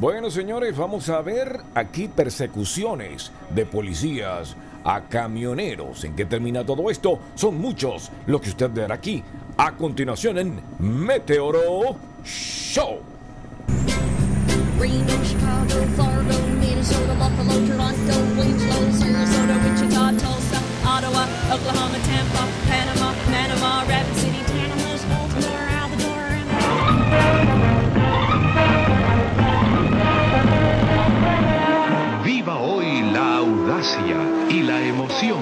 Bueno, señores, vamos a ver aquí persecuciones de policías a camioneros. ¿En qué termina todo esto? Son muchos lo que usted verá aquí a continuación en Meteoro Show. y la emoción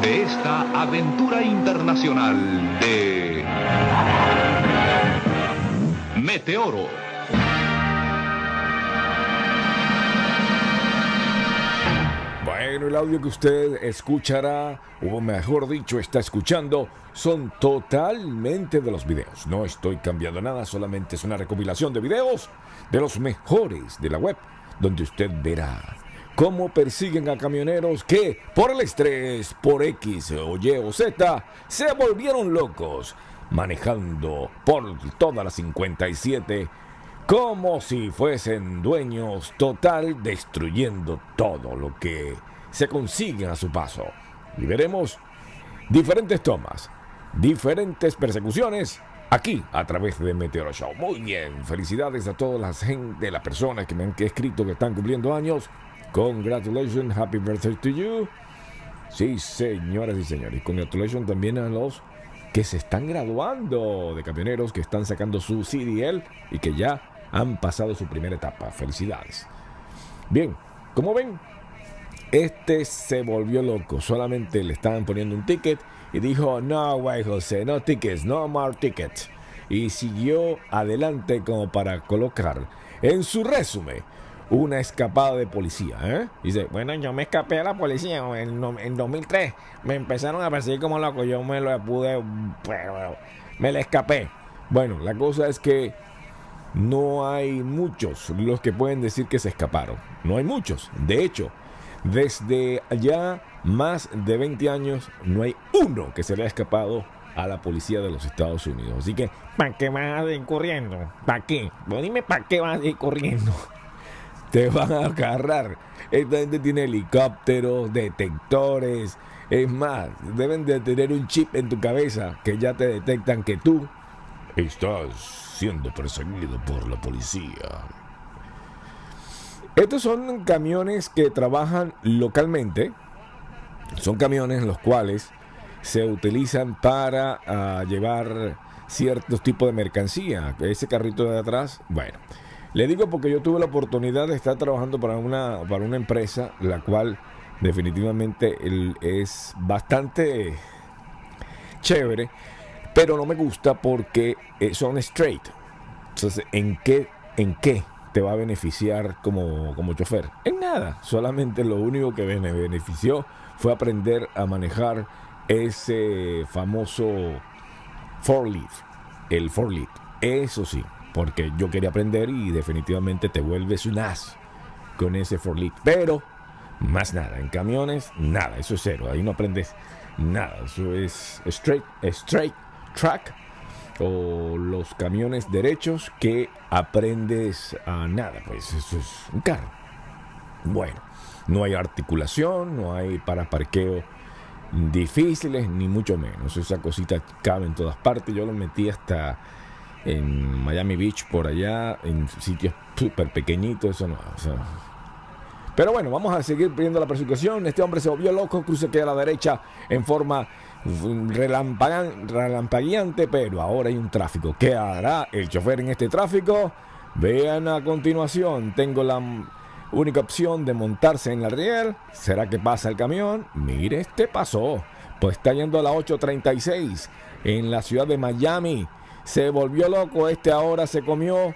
de esta aventura internacional de Meteoro. Bueno, el audio que usted escuchará, o mejor dicho, está escuchando, son totalmente de los videos. No estoy cambiando nada, solamente es una recopilación de videos de los mejores de la web, donde usted verá cómo persiguen a camioneros que, por el estrés, por X o Y o Z, se volvieron locos, manejando por toda la 57 como si fuesen dueños total, destruyendo todo lo que se consigue a su paso. Y veremos diferentes tomas, diferentes persecuciones aquí a través de Meteor Show. Muy bien, felicidades a todas las las personas que me han escrito que están cumpliendo años. Congratulations, happy birthday to you. Sí, señoras y señores. Congratulations también a los que se están graduando de camioneros, que están sacando su CDL y que ya han pasado su primera etapa. Felicidades. Bien, como ven, este se volvió loco. Solamente le estaban poniendo un ticket y dijo, no, güey, José, no tickets, no more tickets. Y siguió adelante como para colocar en su resumen una escapada de policía. ¿eh? Dice, bueno, yo me escapé a la policía en, 2003. Me empezaron a perseguir como loco. Yo me lo pude, pero me le escapé. Bueno, la cosa es que no hay muchos los que pueden decir que se escaparon. No hay muchos. De hecho, desde ya más de 20 años no hay uno que se le ha escapado a la policía de los Estados Unidos. Así que, ¿para qué vas a ir corriendo? ¿Para qué? dime, ¿para qué vas a ir corriendo? te van a agarrar. Esta gente tiene helicópteros, detectores. Es más, deben de tener un chip en tu cabeza que ya te detectan que tú estás siendo perseguido por la policía. Estos son camiones que trabajan localmente. Son camiones los cuales se utilizan para ah, llevar ciertos tipos de mercancía. Ese carrito de atrás, bueno. Le digo porque yo tuve la oportunidad de estar trabajando para una, para una empresa, la cual definitivamente es bastante chévere, pero no me gusta porque eh, son straight. Entonces, ¿en qué, en qué te va a beneficiar como, como chofer? En nada, solamente lo único que me benefició fue aprender a manejar ese famoso forklift el forklift, Eso sí, porque yo quería aprender y definitivamente te vuelves un as con ese forlit. Pero más nada, en camiones nada, eso es cero, ahí no aprendes nada, eso es straight, straight track o los camiones derechos que aprendes a nada, pues eso es un carro. Bueno, no hay articulación, no hay para parqueo difíciles, ni mucho menos. Esa cosita cabe en todas partes. Yo lo metí hasta en Miami Beach, por allá, en sitios súper pequeñitos, eso no. Pero bueno, vamos a seguir viendo la persecución. Este hombre se volvió loco, cruce que a la derecha en forma relampagueante, pero ahora hay un tráfico. ¿Qué hará el chofer en este tráfico? Vean a continuación, tengo la única opción de montarse en la riel. ¿Será que pasa el camión? Mire, este pasó. Pues está yendo a la 836 en la ciudad de Miami. Se volvió loco, este ahora se comió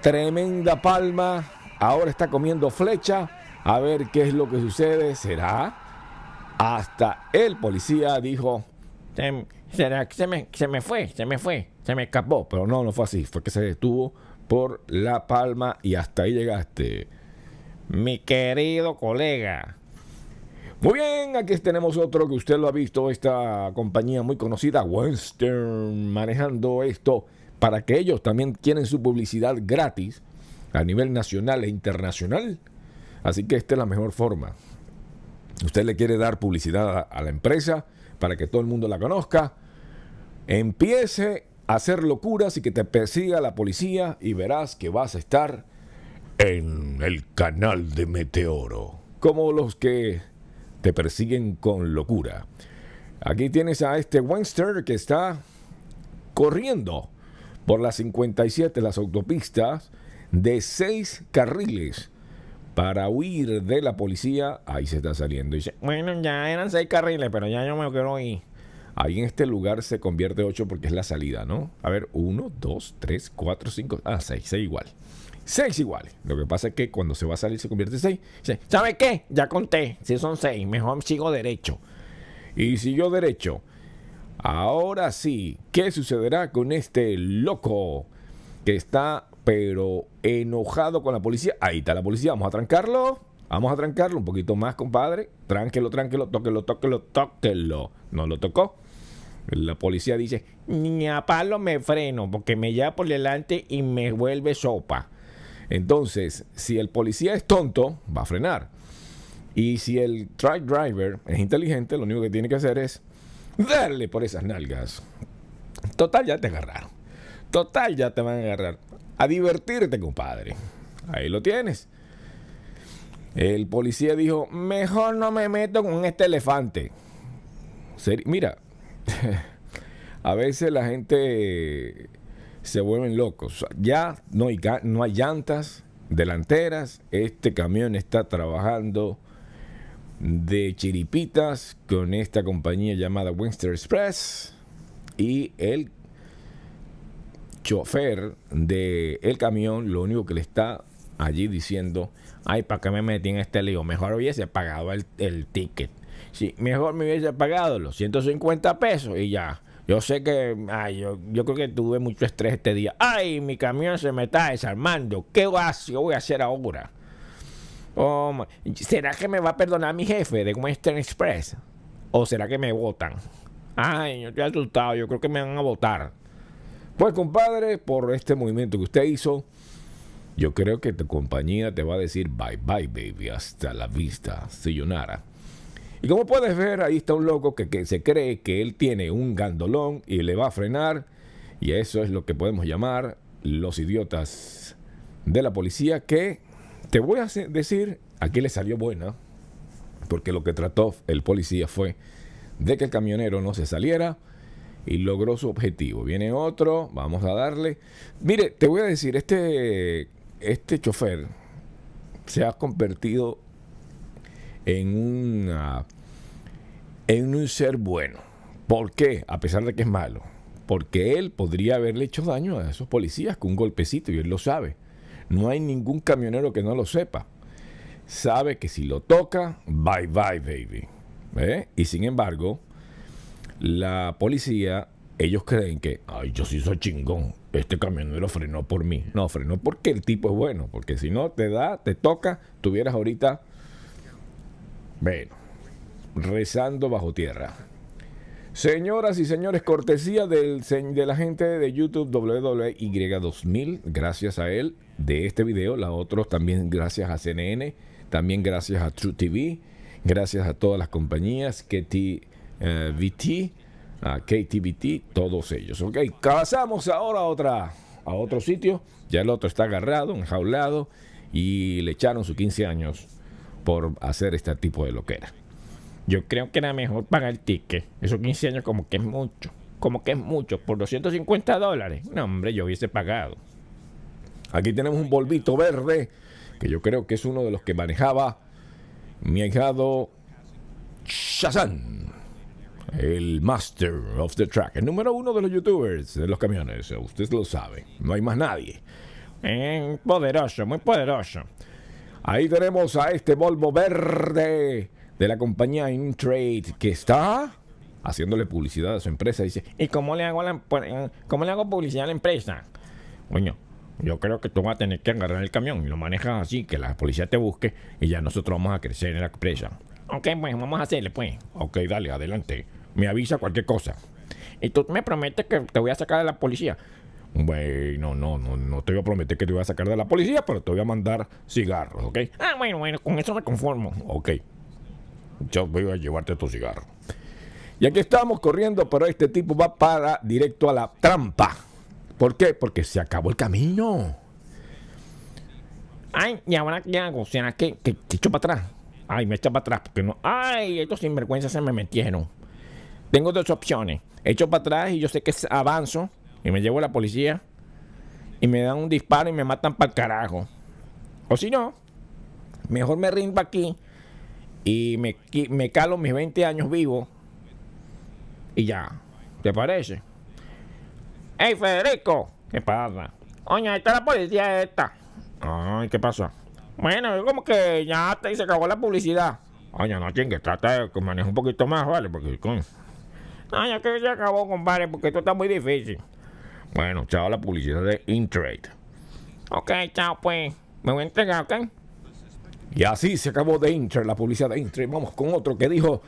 tremenda palma, ahora está comiendo flecha. A ver qué es lo que sucede, será. Hasta el policía dijo, será que se me, se me fue, se me fue, se me escapó. Pero no, no fue así, fue que se detuvo por la palma y hasta ahí llegaste. Mi querido colega, muy bien, aquí tenemos otro que usted lo ha visto, esta compañía muy conocida, Western, manejando esto para que ellos también quieren su publicidad gratis a nivel nacional e internacional. Así que esta es la mejor forma. Usted le quiere dar publicidad a, la empresa para que todo el mundo la conozca. Empiece a hacer locuras y que te persiga la policía y verás que vas a estar en el canal de Meteoro. Como los que te persiguen con locura. Aquí tienes a este Webster que está corriendo por las 57, las autopistas de seis carriles para huir de la policía. Ahí se está saliendo. bueno, ya eran seis carriles, pero ya yo me quiero ir. Ahí en este lugar se convierte ocho porque es la salida, ¿no? A ver, uno, 2, 3, cuatro, cinco, Ah, seis, seis igual. Seis iguales. Lo que pasa es que cuando se va a salir se convierte en seis Dice, ¿sabe qué? Ya conté. Si son seis, mejor sigo derecho. Y siguió derecho. Ahora sí, ¿qué sucederá con este loco que está pero enojado con la policía? Ahí está la policía, vamos a trancarlo. Vamos a trancarlo un poquito más, compadre. Tránquelo, tránquelo, tóquelo, tóquelo, tóquelo. No lo tocó. La policía dice, ni a palo me freno porque me lleva por delante y me vuelve sopa. Entonces, si el policía es tonto, va a frenar. Y si el truck driver es inteligente, lo único que tiene que hacer es darle por esas nalgas. Total, ya te agarraron. Total, ya te van a agarrar. A divertirte, compadre. Ahí lo tienes. El policía dijo, mejor no me meto con este elefante. Mira, a veces la gente se vuelven locos. Ya no hay, no hay llantas delanteras, este camión está trabajando de chiripitas con esta compañía llamada Winster Express y el chofer del el camión lo único que le está allí diciendo, ay, ¿para qué me metí en este lío? Mejor hubiese pagado el, ticket. si mejor me hubiese pagado los 150 pesos y ya. Yo sé que, ay, yo, creo que tuve mucho estrés este día. Ay, mi camión se me está desarmando. ¿Qué voy a hacer ahora? Oh, ¿Será que me va a perdonar mi jefe de Western Express? ¿O será que me votan? Ay, yo estoy asustado. Yo creo que me van a votar. Pues, compadre, por este movimiento que usted hizo, yo creo que tu compañía te va a decir bye bye, baby. Hasta la vista. Sayonara. Y como puedes ver, ahí está un loco que, se cree que él tiene un gandolón y le va a frenar. Y eso es lo que podemos llamar los idiotas de la policía que te voy a decir, aquí le salió buena, porque lo que trató el policía fue de que el camionero no se saliera y logró su objetivo. Viene otro, vamos a darle. Mire, te voy a decir, este, este chofer se ha convertido en una en un ser bueno. ¿Por qué? A pesar de que es malo. Porque él podría haberle hecho daño a esos policías con un golpecito y él lo sabe. No hay ningún camionero que no lo sepa. Sabe que si lo toca, bye bye baby. ¿Eh? Y sin embargo, la policía, ellos creen que, ay, yo sí soy chingón. Este camionero frenó por mí. No, frenó porque el tipo es bueno. Porque si no te da, te toca, tuvieras ahorita... Bueno, rezando bajo tierra. Señoras y señores, cortesía del, de la gente de YouTube WWY2000, gracias a él, de este video, la otros también gracias a CNN, también gracias a True TV, gracias a todas las compañías, KTVT, eh, a KTVT, todos ellos. Ok, pasamos ahora otra, a otro sitio, ya el otro está agarrado, enjaulado, y le echaron sus 15 años por hacer este tipo de loquera. Yo creo que era mejor pagar el ticket. Esos 15 años como que es mucho. Como que es mucho. Por 250 dólares. No, hombre, yo hubiese pagado. Aquí tenemos un volvito verde. Que yo creo que es uno de los que manejaba mi ahijado Shazam. El master of the track. El número uno de los youtubers de los camiones. Usted lo sabe. No hay más nadie. poderoso, muy poderoso. Ahí tenemos a este Volvo verde de la compañía Intrade que está haciéndole publicidad a su empresa. Dice, ¿y cómo le hago, la, le hago publicidad a la empresa? Bueno yo creo que tú vas a tener que agarrar el camión y lo manejas así, que la policía te busque y ya nosotros vamos a crecer en la empresa. Ok, bueno pues, vamos a hacerle, pues. Ok, dale, adelante. Me avisa cualquier cosa. Y tú me prometes que te voy a sacar de la policía. Bueno, no, no, no te voy a prometer que te voy a sacar de la policía, pero te voy a mandar cigarros, ¿ok? Ah, bueno, bueno, con eso me conformo. Ok yo voy a llevarte tu cigarro. Y aquí estamos corriendo, pero este tipo va para directo a la trampa. ¿Por qué? Porque se acabó el camino. Ay, ¿y ahora qué hago? ¿Será que, que, echo para atrás? Ay, me echo para atrás porque no. Ay, estos sinvergüenzas se me metieron. Tengo dos opciones. Echo para atrás y yo sé que avanzo y me llevo a la policía y me dan un disparo y me matan para el carajo. O si no, mejor me rindo aquí y me, me calo mis 20 años vivo y ya. ¿Te parece? ¡Ey, Federico! ¿Qué pasa? Oña, ahí está la policía esta. Ay, ¿qué pasa? Bueno, es como que ya te, se acabó la publicidad. Oña, no, que tratar de manejar un poquito más, ¿vale? Porque, con que se acabó, compadre, porque esto está muy difícil. Bueno, chao, la publicidad de Intrade. Ok, chao, pues. Me voy a entregar, ¿ok? Y así se acabó de entrar la publicidad de Inter. vamos con otro que dijo,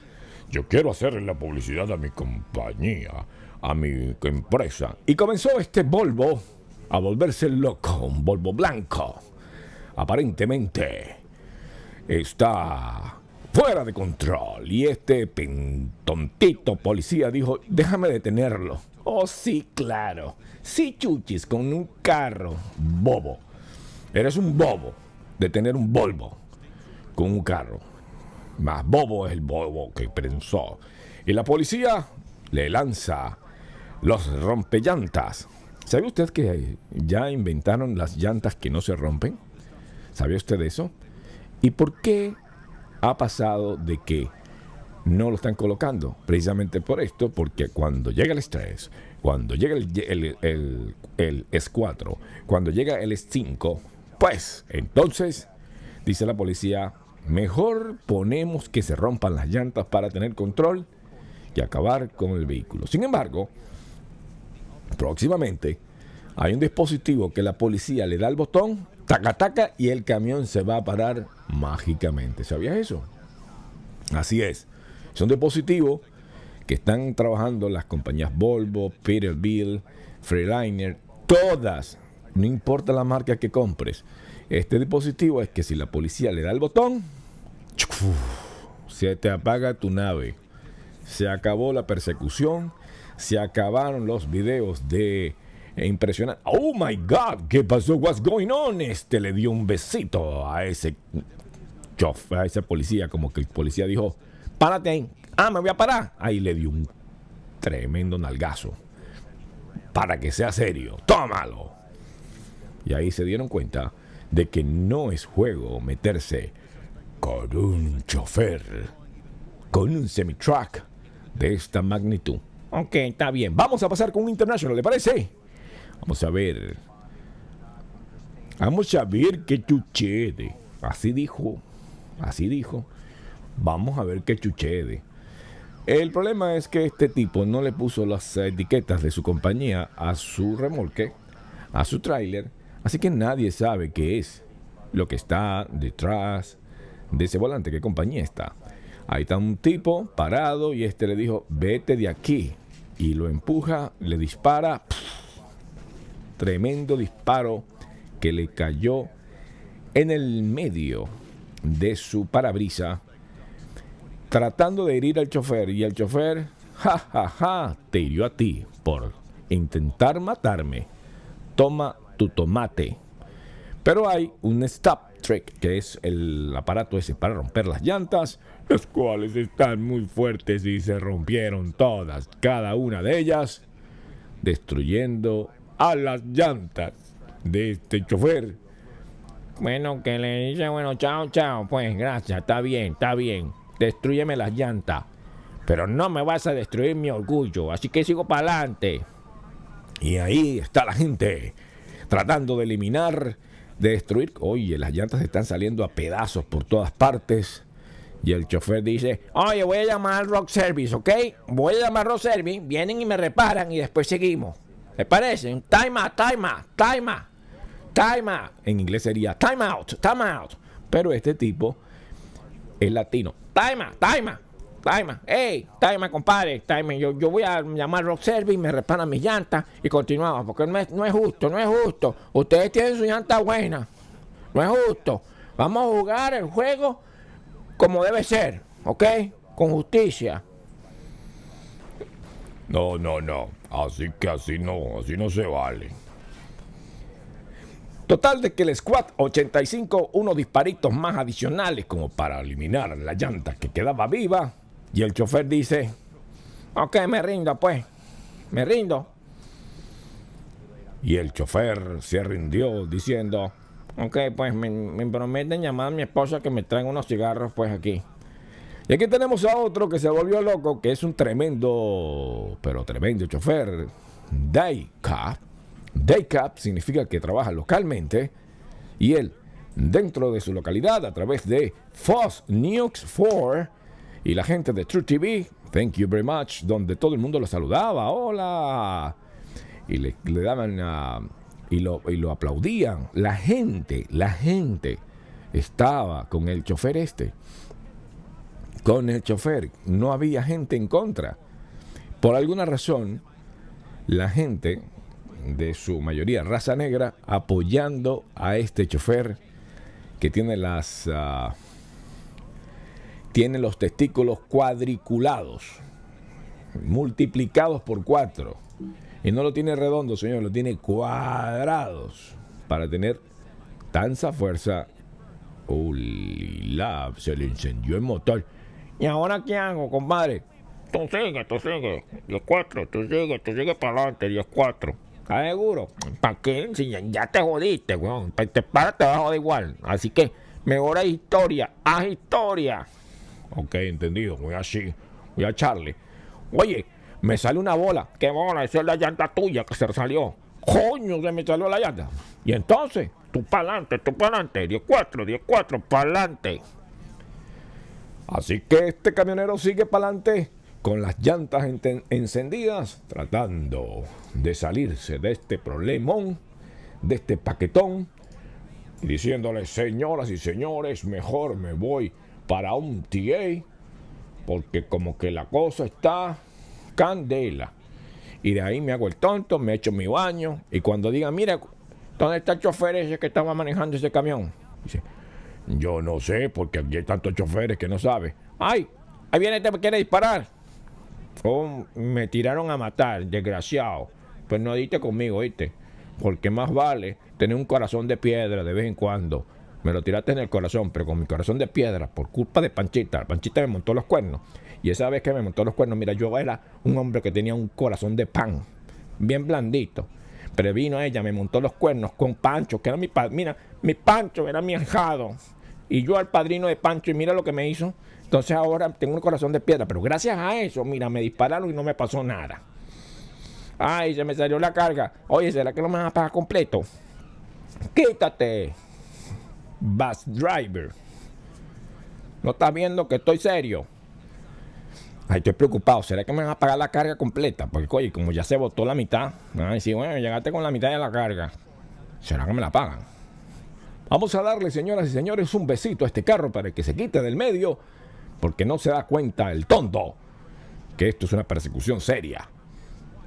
yo quiero hacer la publicidad a mi compañía, a mi empresa. Y comenzó este Volvo a volverse loco, un Volvo blanco. Aparentemente está fuera de control. Y este tontito policía dijo, déjame detenerlo. Oh, sí, claro. Sí, chuchis, con un carro. Bobo. Eres un bobo de tener un Volvo con un carro. Más bobo es el bobo que pensó. Y la policía le lanza los rompe llantas. ¿Sabe usted que ya inventaron las llantas que no se rompen? ¿Sabe usted eso? ¿Y por qué ha pasado de que no lo están colocando? Precisamente por esto, porque cuando llega el S3, cuando llega el, el S4, cuando llega el S5, pues entonces, dice la policía, Mejor ponemos que se rompan las llantas para tener control y acabar con el vehículo. Sin embargo, próximamente hay un dispositivo que la policía le da el botón, taca taca y el camión se va a parar mágicamente. ¿Sabías eso? Así es. Es un dispositivo que están trabajando las compañías Volvo, Peterbilt, Freeliner, todas, no importa la marca que compres. Este dispositivo es que si la policía le da el botón, se te apaga tu nave. Se acabó la persecución. Se acabaron los videos de eh, impresionante. Oh my God, ¿qué pasó? What's going on? Este le dio un besito a ese a ese policía, como que el policía dijo, párate ahí. Ah, me voy a parar. Ahí le dio un tremendo nalgazo. Para que sea serio, tómalo. Y ahí se dieron cuenta de que no es juego meterse un chofer, con un semi de esta magnitud. Ok, está bien. Vamos a pasar con un international, ¿le parece? Vamos a ver. Vamos a ver qué chuchede. Así dijo. Así dijo. Vamos a ver qué chuchede. El problema es que este tipo no le puso las etiquetas de su compañía a su remolque, a su trailer así que nadie sabe qué es, lo que está detrás de ese volante, qué compañía está. Ahí está un tipo parado y este le dijo, vete de aquí. Y lo empuja, le dispara. tremendo disparo que le cayó en el medio de su parabrisa, tratando de herir al chofer. Y el chofer, ja, ja, ja, te hirió a ti por intentar matarme. Toma tu tomate. Pero hay un stop que es el aparato ese para romper las llantas, las cuales están muy fuertes y se rompieron todas, cada una de ellas, destruyendo a las llantas de este chofer. Bueno, que le dice, bueno, chao, chao, pues gracias, está bien, está bien, destruyeme las llantas, pero no me vas a destruir mi orgullo, así que sigo para adelante. Y ahí está la gente tratando de eliminar destruir. Oye, las llantas están saliendo a pedazos por todas partes. Y el chofer dice, oye, voy a llamar Rock Service, ¿ok? Voy a llamar Rock Service, vienen y me reparan y después seguimos. ¿Le parece? Time out, time out, time time En inglés sería time out, time out. Pero este tipo es latino. Time out, time out. Taima, hey, Taima, compadre, Taima, yo, voy a llamar Rock Service, me reparan mis llantas y continuamos, porque no es, no es justo, no es justo. Ustedes tienen su llanta buena, no es justo. Vamos a jugar el juego como debe ser, ¿ok? Con justicia. No, no, no. Así que así no, así no se vale. Total de que el squad 85, unos disparitos más adicionales como para eliminar la llanta que quedaba viva, y el chofer dice, ok, me rindo pues, me rindo. Y el chofer se rindió diciendo, ok, pues me, prometen llamar a mi esposa que me traen unos cigarros pues aquí. Y aquí tenemos a otro que se volvió loco, que es un tremendo, pero tremendo chofer, day cap. Day cap significa que trabaja localmente y él, dentro de su localidad, a través de Fox News 4, y la gente de True TV, thank you very much, donde todo el mundo lo saludaba, hola, y le, daban ah, y, lo, aplaudían. La gente, la gente estaba con el chofer este, con el chofer, no había gente en contra. Por alguna razón, la gente, de su mayoría raza negra, apoyando a este chofer que tiene las... Ah, tiene los testículos cuadriculados, multiplicados por cuatro. Y no lo tiene redondo, señor, lo tiene cuadrados para tener tanta fuerza. Uy, se le incendió el motor. ¿Y ahora qué hago, compadre? Tú sigue, tú sigue. 10 cuatro, tú sigue, tú sigue para adelante, los cuatro. ¿Estás seguro? ¿Para qué? ya, te jodiste, weón. Te, te bajo a igual. Así que, mejora historia, haz historia. Ok, entendido. Voy así. Voy a echarle. Oye, me sale una bola. ¿Qué bola? Esa es la llanta tuya que se salió. Coño, se me salió la llanta. Y entonces, tú pa'lante, tú pa'lante. 10-4, 10-4, adelante. Así que este camionero sigue pa'lante con las llantas encendidas, tratando de salirse de este problemón, de este paquetón, diciéndole, señoras y señores, mejor me voy para un TA, porque como que la cosa está candela. Y de ahí me hago el tonto, me echo mi baño, y cuando digan mira, ¿dónde está el chofer ese que estaba manejando ese camión? Dice, yo no sé, porque aquí hay tantos choferes que no sabe. ¡Ay! Ahí viene este que quiere disparar. Oh, me tiraron a matar, desgraciado. Pues no diste conmigo, ¿viste? Porque más vale tener un corazón de piedra de vez en cuando me lo tiraste en el corazón, pero con mi corazón de piedra, por culpa de Panchita. Panchita me montó los cuernos. Y esa vez que me montó los cuernos, mira, yo era un hombre que tenía un corazón de pan, bien blandito. Pero vino ella, me montó los cuernos con Pancho, que era mi padre. Mira, mi Pancho era mi ahijado. Y yo al padrino de Pancho, y mira lo que me hizo. Entonces ahora tengo un corazón de piedra, pero gracias a eso, mira, me dispararon y no me pasó nada. Ay, se me salió la carga. Oye, ¿será que lo me vas a pagar completo? Quítate. Bus Driver. ¿No estás viendo que estoy serio? Ahí estoy preocupado. ¿Será que me van a pagar la carga completa? Porque, oye, como ya se votó la mitad. Ay, sí, bueno, llegaste con la mitad de la carga. ¿Será que me la pagan? Vamos a darle, señoras y señores, un besito a este carro para que se quite del medio. Porque no se da cuenta el tonto que esto es una persecución seria.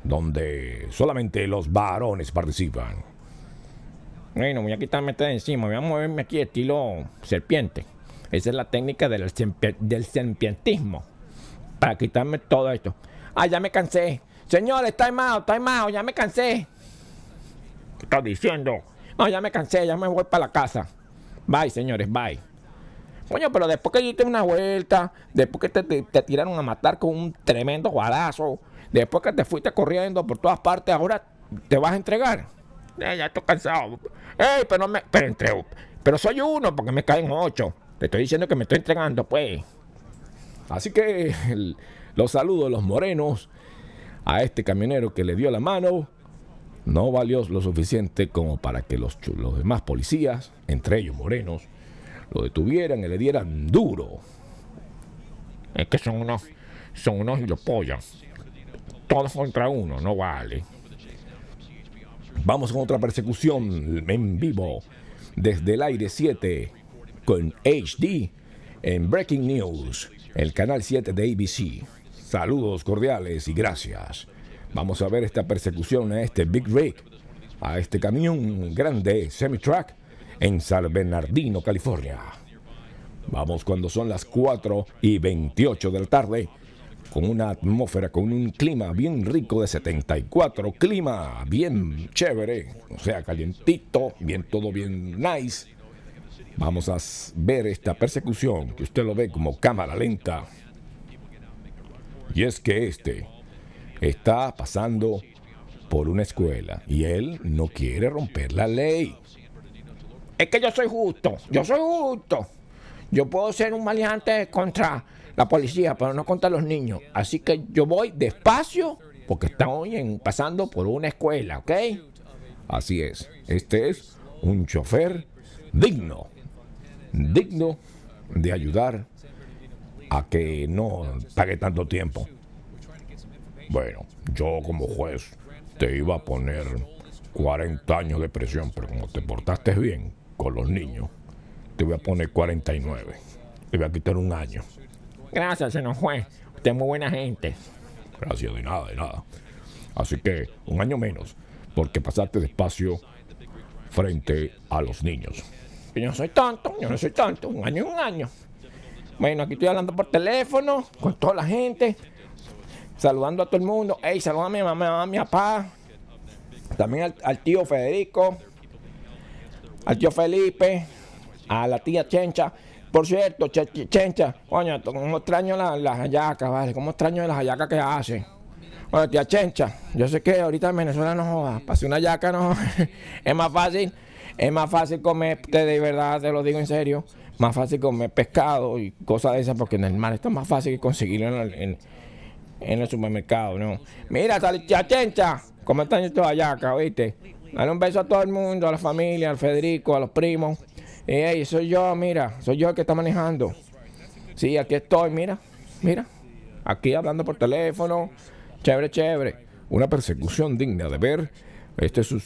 Donde solamente los varones participan. Bueno, voy a quitarme este de encima, voy a moverme aquí estilo serpiente. Esa es la técnica del, del serpientismo. Para quitarme todo esto. Ah, ya me cansé. Señores, está out, está out, ya me cansé. ¿Qué estás diciendo? No, ya me cansé, ya me voy para la casa. Bye, señores, bye. Coño, pero después que diste una vuelta, después que te, te, tiraron a matar con un tremendo guarazo, después que te fuiste corriendo por todas partes, ahora te vas a entregar. Eh, ya estoy cansado pero, me, pero soy uno porque me caen ocho. Te estoy diciendo que me estoy entregando, pues. Así que los saludos de los morenos a este camionero que le dio la mano no valió lo suficiente como para que los, los demás policías, entre ellos morenos, lo detuvieran y le dieran duro. Es que son unos, son unos y lo Todos contra uno, no vale. Vamos con otra persecución en vivo desde el aire 7 con HD en Breaking News, el canal 7 de ABC. Saludos cordiales y gracias. Vamos a ver esta persecución a este Big Rig, a este camión grande semi-truck en San Bernardino, California. Vamos cuando son las 4 y 28 de la tarde con una atmósfera, con un clima bien rico de 74, clima bien chévere, o sea, calientito, bien todo bien nice. Vamos a ver esta persecución que usted lo ve como cámara lenta. Y es que este está pasando por una escuela y él no quiere romper la ley. Es que yo soy justo, yo soy justo. Yo puedo ser un maleante contra la policía pero no contar los niños. Así que yo voy despacio porque hoy en, pasando por una escuela, ¿ok? Así es. Este es un chofer digno, digno de ayudar a que no pague tanto tiempo. Bueno, yo como juez te iba a poner 40 años de presión, pero como te portaste bien con los niños, te voy a poner 49. Te voy a quitar un año. Gracias, se nos fue. Usted es muy buena gente. Gracias, de nada, de nada. Así que un año menos, porque pasaste despacio frente a los niños. Yo no soy tanto, yo no soy tanto, un año y un año. Bueno, aquí estoy hablando por teléfono, con toda la gente, saludando a todo el mundo. Hey, saluda a mi mamá, a mi papá, también al tío Federico, al tío Felipe, a la tía Chencha. Por cierto, Chencha, coño, como extraño las, las ¿vale? Cómo extraño las hallacas que hacen. Bueno, tía Chencha, yo sé que ahorita en Venezuela no jodas, pasé una hallaca no es más fácil, es más fácil comer, de verdad te lo digo en serio, más fácil comer pescado y cosas de esas, porque en el mar está más fácil que conseguirlo en, el, supermercado, ¿no? Mira, tía Chencha, ¿cómo están estos hallacas, viste? Dale un beso a todo el mundo, a la familia, al Federico, a los primos. Ey, soy yo, mira, soy yo el que está manejando. Sí, aquí estoy, mira, mira. Aquí hablando por teléfono. Chévere, chévere. Una persecución digna de ver. Este es un,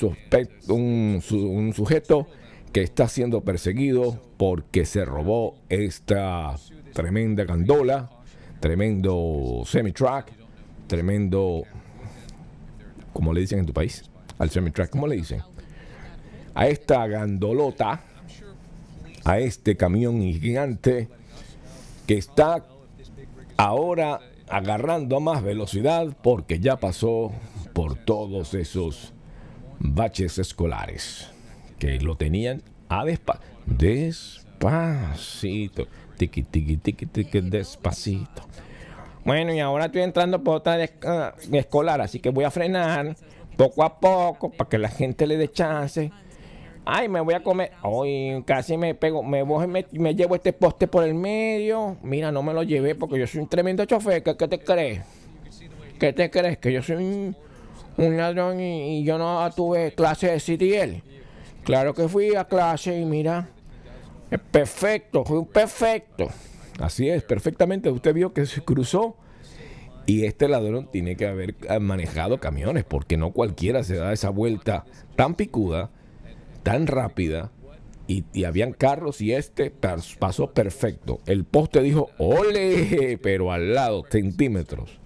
un, sujeto que está siendo perseguido porque se robó esta tremenda gandola, tremendo semi-track, tremendo, ¿Cómo le dicen en tu país, al semi-track, ¿cómo le dicen? A esta gandolota a este camión gigante que está ahora agarrando a más velocidad porque ya pasó por todos esos baches escolares que lo tenían a despacito, tiqui tiqui tiqui tiqui despacito. Bueno, y ahora estoy entrando por otra ah, escolar, así que voy a frenar poco a poco para que la gente le dé chance. Ay, me voy a comer. Ay, casi me pego. Me, voy, me, llevo este poste por el medio. Mira, no me lo llevé porque yo soy un tremendo chofer. ¿Qué, te crees? ¿Qué te crees? Que yo soy un, ladrón y, yo no tuve clase de CTL. Claro que fui a clase y mira. perfecto, fue un perfecto. Así es, perfectamente. Usted vio que se cruzó. Y este ladrón tiene que haber manejado camiones, porque no cualquiera se da esa vuelta tan picuda tan rápida y, habían carros y este pasó perfecto. El poste dijo, ole, pero al lado, centímetros.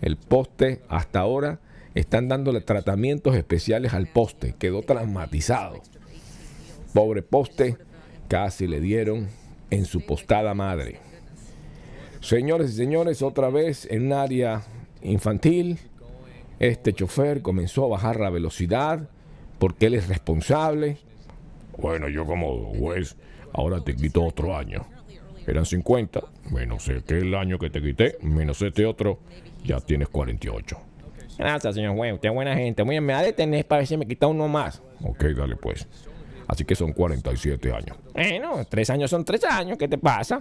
El poste hasta ahora están dándole tratamientos especiales al poste. Quedó traumatizado. Pobre poste, casi le dieron en su postada madre. Señores y señores, otra vez en un área infantil, este chofer comenzó a bajar la velocidad porque él es responsable. Bueno, yo como juez, ahora te quito otro año. Eran 50, menos el año que te quité, menos este otro, ya tienes 48. Gracias, señor juez. Usted es buena gente. Muy bien, me va a detener para ver si me quita uno más. Ok, dale pues. Así que son 47 años. Bueno, tres años son tres años. ¿Qué te pasa?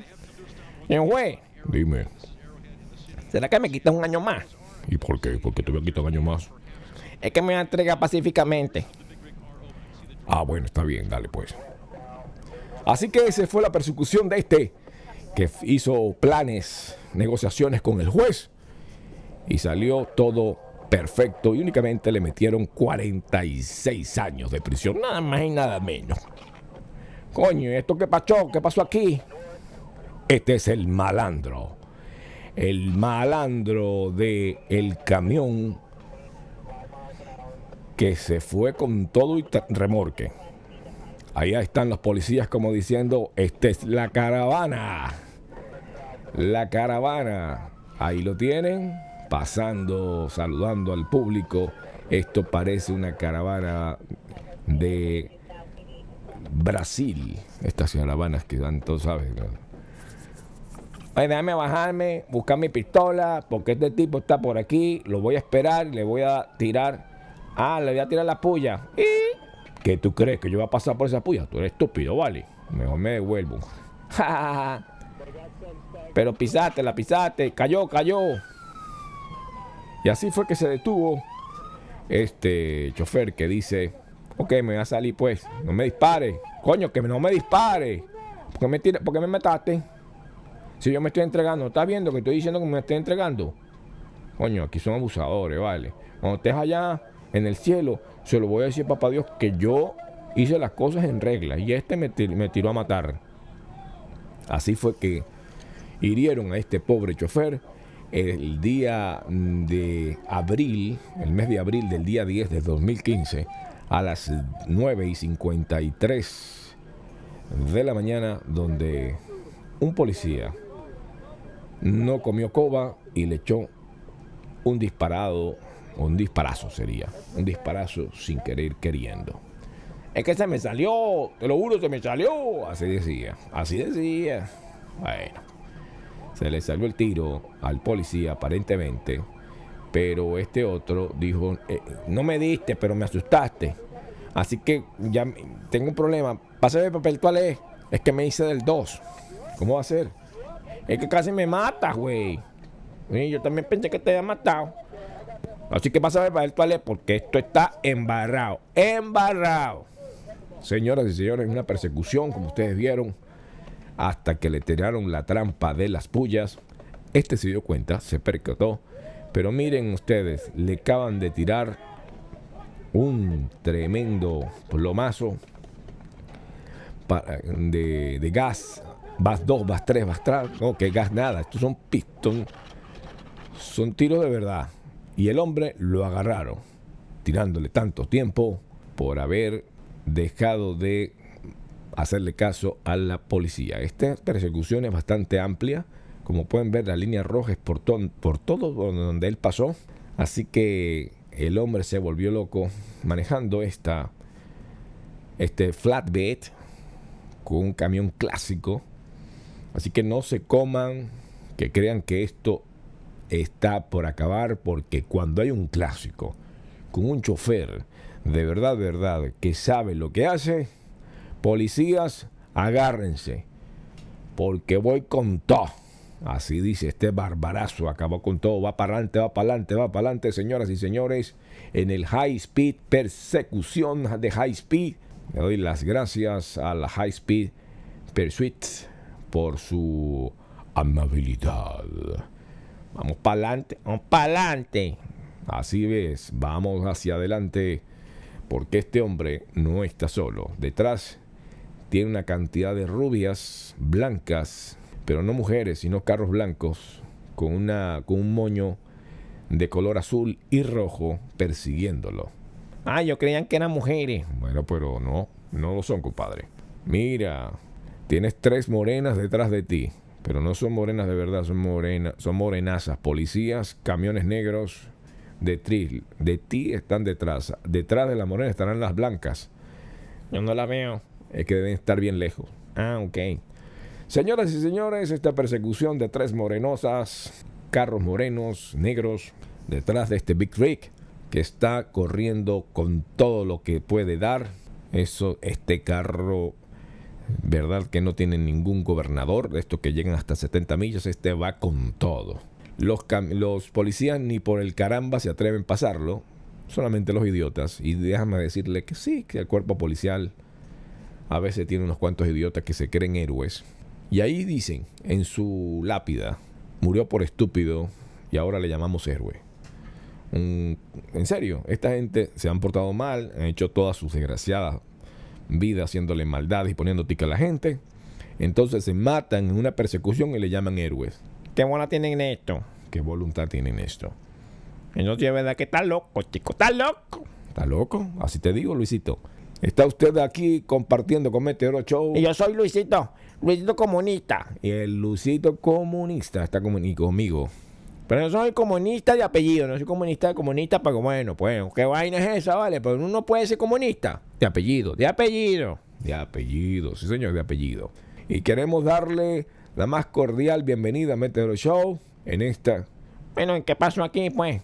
Señor juez. Dime. ¿Será que me quita un año más? ¿Y por qué? ¿Por qué te voy a quitar un año más? Es que me entrega pacíficamente. Ah, bueno, está bien, dale pues. Así que esa fue la persecución de este que hizo planes, negociaciones con el juez y salió todo perfecto y únicamente le metieron 46 años de prisión, nada más y nada menos. Coño, ¿esto qué pasó? ¿Qué pasó aquí? Este es el malandro. El malandro de el camión que se fue con todo y remorque. Allá están los policías como diciendo, esta es la caravana. La caravana. Ahí lo tienen, pasando, saludando al público. Esto parece una caravana de Brasil. Estas caravanas que dan, todos sabes. déjame bajarme, buscar mi pistola, porque este tipo está por aquí, lo voy a esperar, le voy a tirar Ah, le voy a tirar la puya. ¿Y? ¿Qué tú crees? ¿Que yo voy a pasar por esa puya? Tú eres estúpido, vale. Mejor me devuelvo. Pero pisate, la pisaste Cayó, cayó. Y así fue que se detuvo este chofer que dice, ok, me voy a salir pues, no me dispare. Coño, que no me dispare. ¿Por qué me, metaste? me mataste? Si yo me estoy entregando, ¿estás viendo que estoy diciendo que me estoy entregando? Coño, aquí son abusadores, vale. Cuando estés allá, en el cielo, se lo voy a decir, papá Dios, que yo hice las cosas en regla y este me, tiró a matar. Así fue que hirieron a este pobre chofer el día mm, de abril, el mes de abril del día 10 de 2015, a las 9 y 53 de la mañana, donde un policía no comió coba y le echó un disparado un disparazo sería. Un disparazo sin querer queriendo. Es que se me salió, te lo juro, se me salió. Así decía, así decía. Bueno, se le salió el tiro al policía aparentemente, pero este otro dijo, eh, no me diste, pero me asustaste. Así que ya tengo un problema. Pásame el papel, ¿cuál es? Es que me hice del 2. ¿Cómo va a ser? Es que casi me mata, güey. yo también pensé que te había matado. Así que vas a ver para el toalete porque esto está embarrado. Embarrado. Señoras y señores, una persecución, como ustedes vieron, hasta que le tiraron la trampa de las pullas. Este se dio cuenta, se percató. Pero miren ustedes, le acaban de tirar un tremendo plomazo de, de, gas. Vas 2, vas 3, vas 3. No, que gas nada. Estos son pistón. Son tiros de verdad y el hombre lo agarraron, tirándole tanto tiempo por haber dejado de hacerle caso a la policía. Esta persecución es bastante amplia. Como pueden ver, la línea roja es por, por todo donde él pasó. Así que el hombre se volvió loco manejando esta, este flatbed con un camión clásico. Así que no se coman, que crean que esto está por acabar porque cuando hay un clásico con un chofer de verdad, verdad, que sabe lo que hace, policías, agárrense, porque voy con todo. Así dice este barbarazo, acabó con todo, va para adelante, va para adelante, va para adelante, señoras y señores, en el High Speed Persecución de High Speed. Le doy las gracias a la High Speed Pursuit por su amabilidad. Vamos para adelante, vamos para adelante. Así ves, vamos hacia adelante, porque este hombre no está solo. Detrás tiene una cantidad de rubias blancas, pero no mujeres, sino carros blancos, con, una, con un moño de color azul y rojo persiguiéndolo. Ah, yo creían que eran mujeres. Bueno, pero no, no lo son, compadre. Mira, tienes tres morenas detrás de ti. Pero no son morenas de verdad, son morenas, son morenazas. Policías, camiones negros de tril, de ti están detrás. Detrás de la morenas estarán las blancas. Yo no la veo. Es que deben estar bien lejos. Ah, ok. Señoras y señores, esta persecución de tres morenosas, carros morenos, negros, detrás de este Big Rick, que está corriendo con todo lo que puede dar. Eso, este carro ¿verdad? Que no tiene ningún gobernador, Esto que llegan hasta 70 millas, este va con todo. Los, policías ni por el caramba se atreven a pasarlo, solamente los idiotas. Y déjame decirle que sí, que el cuerpo policial a veces tiene unos cuantos idiotas que se creen héroes. Y ahí dicen, en su lápida, murió por estúpido y ahora le llamamos héroe. en serio, esta gente se han portado mal, han hecho todas sus desgraciadas vida haciéndole maldad y poniéndote tica a la gente. Entonces se matan en una persecución y le llaman héroes. ¿Qué bola tienen esto? ¿Qué voluntad tienen esto? Entonces es verdad que está loco, chico, está loco. Está loco, así te digo, Luisito. Está usted aquí compartiendo con Meteoro Show. Y yo soy Luisito, Luisito comunista. Y el Luisito comunista está conmigo. Pero no soy comunista de apellido, no soy comunista de comunista para bueno, pues, ¿qué vaina es esa, vale? Pero uno puede ser comunista de apellido, de apellido, de apellido, sí señor, de apellido. Y queremos darle la más cordial bienvenida a Meteor Show en esta... Bueno, ¿en qué pasó aquí, pues?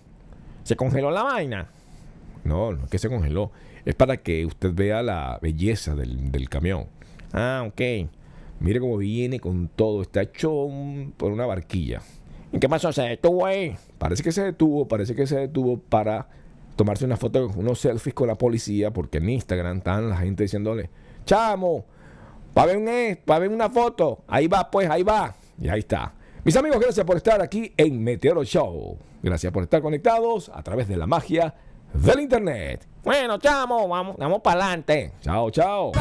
¿Se congeló la vaina? No, no es que se congeló. Es para que usted vea la belleza del, camión. Ah, ok. Mire cómo viene con todo. Está hecho por una barquilla. ¿Y qué pasó? Se detuvo ahí. Parece que se detuvo, parece que se detuvo para tomarse una foto, unos selfies con la policía, porque en Instagram están la gente diciéndole, chamo, para ver, un, pa ver una foto. Ahí va, pues, ahí va. Y ahí está. Mis amigos, gracias por estar aquí en Meteoro Show. Gracias por estar conectados a través de la magia del Internet. Bueno, chamo, vamos, vamos para adelante. Chao, chao.